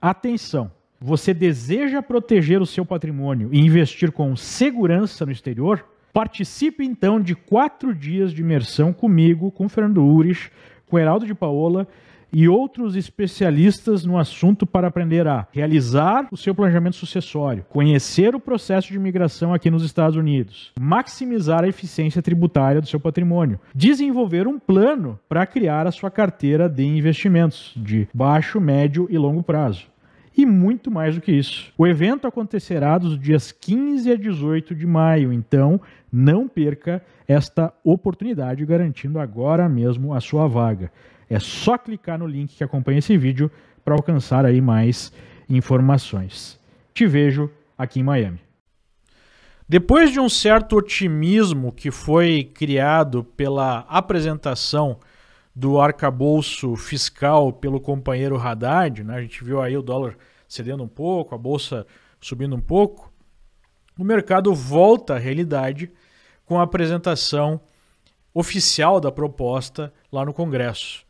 Atenção! Você deseja proteger o seu patrimônio e investir com segurança no exterior? Participe então de quatro dias de imersão comigo, com Fernando Urich, com Heraldo de Paola e outros especialistas no assunto para aprender a realizar o seu planejamento sucessório, conhecer o processo de imigração aqui nos Estados Unidos, maximizar a eficiência tributária do seu patrimônio, desenvolver um plano para criar a sua carteira de investimentos de baixo, médio e longo prazo e muito mais do que isso. O evento acontecerá dos dias 15 a 18 de maio, então não perca esta oportunidade garantindo agora mesmo a sua vaga. É só clicar no link que acompanha esse vídeo para alcançar aí mais informações. Te vejo aqui em Miami. Depois de um certo otimismo que foi criado pela apresentação do arcabouço fiscal pelo companheiro Haddad, né? a gente viu aí o dólar cedendo um pouco, a bolsa subindo um pouco, o mercado volta à realidade com a apresentação oficial da proposta lá no Congresso.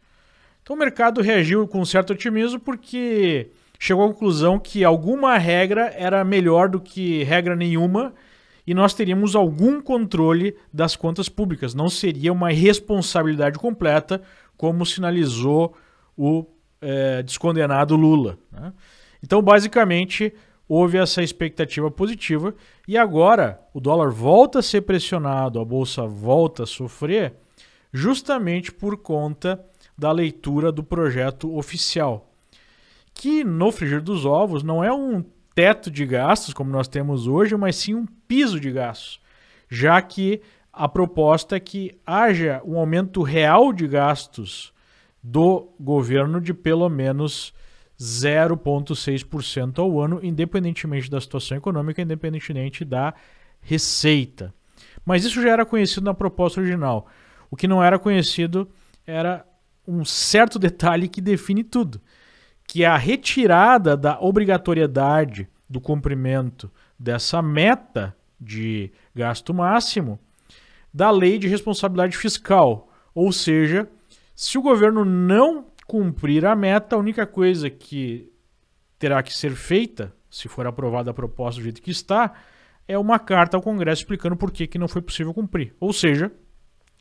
Então o mercado reagiu com certo otimismo porque chegou à conclusão que alguma regra era melhor do que regra nenhuma e nós teríamos algum controle das contas públicas. Não seria uma responsabilidade completa, como sinalizou o é, descondenado Lula. Né? Então, basicamente, houve essa expectativa positiva e agora o dólar volta a ser pressionado, a bolsa volta a sofrer, justamente por conta da leitura do projeto oficial. Que no Frigir dos Ovos não é um teto de gastos, como nós temos hoje, mas sim um piso de gastos, já que a proposta é que haja um aumento real de gastos do governo de pelo menos 0,6% ao ano, independentemente da situação econômica, independentemente da receita. Mas isso já era conhecido na proposta original. O que não era conhecido era um certo detalhe que define tudo, que é a retirada da obrigatoriedade do cumprimento dessa meta de gasto máximo da lei de responsabilidade fiscal. Ou seja, se o governo não cumprir a meta, a única coisa que terá que ser feita, se for aprovada a proposta do jeito que está, é uma carta ao Congresso explicando por que, que não foi possível cumprir. Ou seja,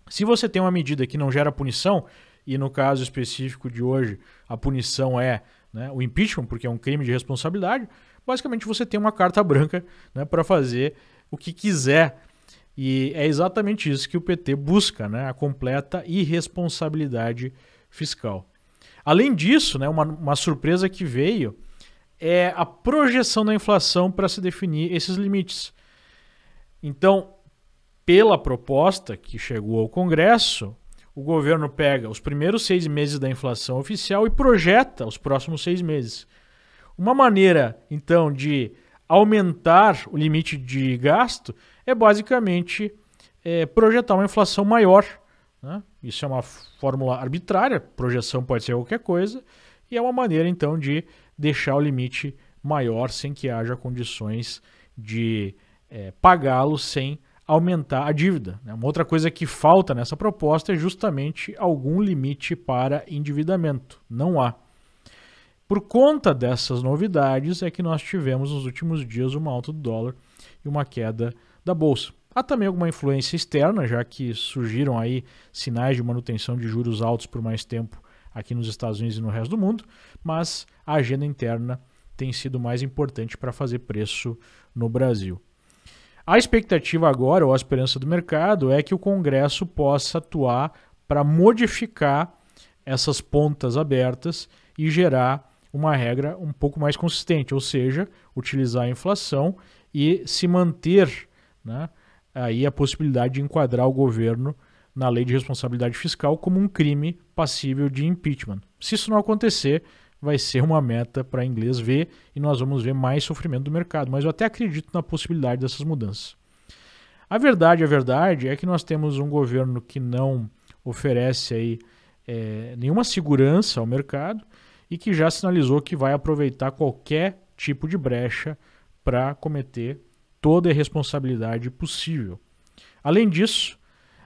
se você tem uma medida que não gera punição, e no caso específico de hoje, a punição é né, o impeachment, porque é um crime de responsabilidade, basicamente você tem uma carta branca né, para fazer o que quiser. E é exatamente isso que o PT busca, né, a completa irresponsabilidade fiscal. Além disso, né, uma, uma surpresa que veio é a projeção da inflação para se definir esses limites. Então, pela proposta que chegou ao Congresso, o governo pega os primeiros seis meses da inflação oficial e projeta os próximos seis meses. Uma maneira, então, de aumentar o limite de gasto é basicamente é, projetar uma inflação maior. Né? Isso é uma fórmula arbitrária, projeção pode ser qualquer coisa, e é uma maneira, então, de deixar o limite maior sem que haja condições de é, pagá-lo sem aumentar a dívida. Né? Uma outra coisa que falta nessa proposta é justamente algum limite para endividamento. Não há. Por conta dessas novidades é que nós tivemos nos últimos dias uma alta do dólar e uma queda da bolsa. Há também alguma influência externa, já que surgiram aí sinais de manutenção de juros altos por mais tempo aqui nos Estados Unidos e no resto do mundo, mas a agenda interna tem sido mais importante para fazer preço no Brasil. A expectativa agora, ou a esperança do mercado, é que o Congresso possa atuar para modificar essas pontas abertas e gerar uma regra um pouco mais consistente, ou seja, utilizar a inflação e se manter né, aí a possibilidade de enquadrar o governo na lei de responsabilidade fiscal como um crime passível de impeachment. Se isso não acontecer, vai ser uma meta para inglês ver e nós vamos ver mais sofrimento do mercado. Mas eu até acredito na possibilidade dessas mudanças. A verdade, a verdade é que nós temos um governo que não oferece aí, é, nenhuma segurança ao mercado e que já sinalizou que vai aproveitar qualquer tipo de brecha para cometer toda a irresponsabilidade possível. Além disso,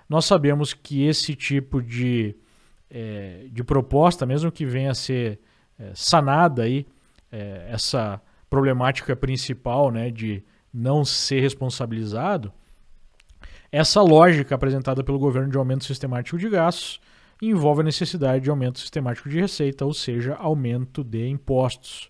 nós sabemos que esse tipo de, é, de proposta, mesmo que venha a ser é, sanada aí é, essa problemática principal né, de não ser responsabilizado, essa lógica apresentada pelo governo de aumento sistemático de gastos envolve a necessidade de aumento sistemático de receita, ou seja, aumento de impostos.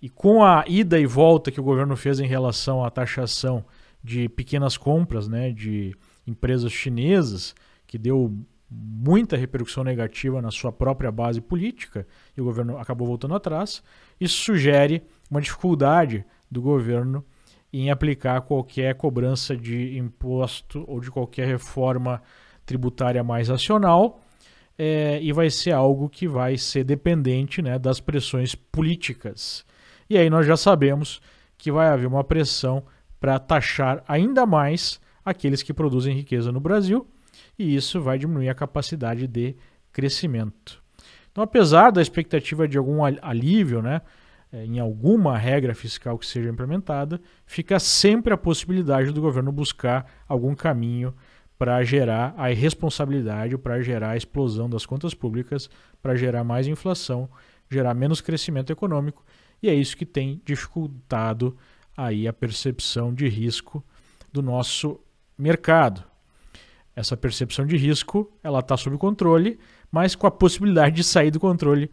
E com a ida e volta que o governo fez em relação à taxação de pequenas compras né, de empresas chinesas, que deu muita repercussão negativa na sua própria base política e o governo acabou voltando atrás. Isso sugere uma dificuldade do governo em aplicar qualquer cobrança de imposto ou de qualquer reforma tributária mais racional. É, e vai ser algo que vai ser dependente né, das pressões políticas. E aí nós já sabemos que vai haver uma pressão para taxar ainda mais aqueles que produzem riqueza no Brasil e isso vai diminuir a capacidade de crescimento. Então, apesar da expectativa de algum alívio, né, é, em alguma regra fiscal que seja implementada, fica sempre a possibilidade do governo buscar algum caminho para gerar a irresponsabilidade, para gerar a explosão das contas públicas, para gerar mais inflação, gerar menos crescimento econômico, e é isso que tem dificultado aí a percepção de risco do nosso mercado. Essa percepção de risco, ela está sob controle, mas com a possibilidade de sair do controle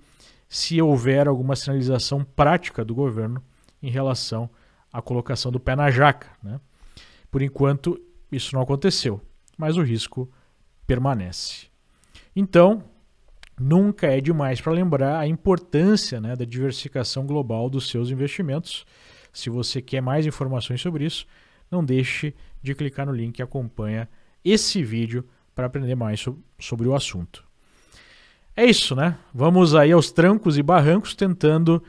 se houver alguma sinalização prática do governo em relação à colocação do pé na jaca. Né? Por enquanto, isso não aconteceu, mas o risco permanece. Então, nunca é demais para lembrar a importância né, da diversificação global dos seus investimentos. Se você quer mais informações sobre isso, não deixe de clicar no link que acompanha esse vídeo para aprender mais so sobre o assunto. É isso, né? Vamos aí aos trancos e barrancos tentando,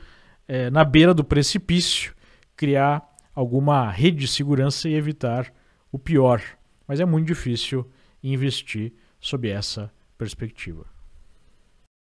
é, na beira do precipício, criar alguma rede de segurança e evitar o pior. Mas é muito difícil investir sob essa perspectiva.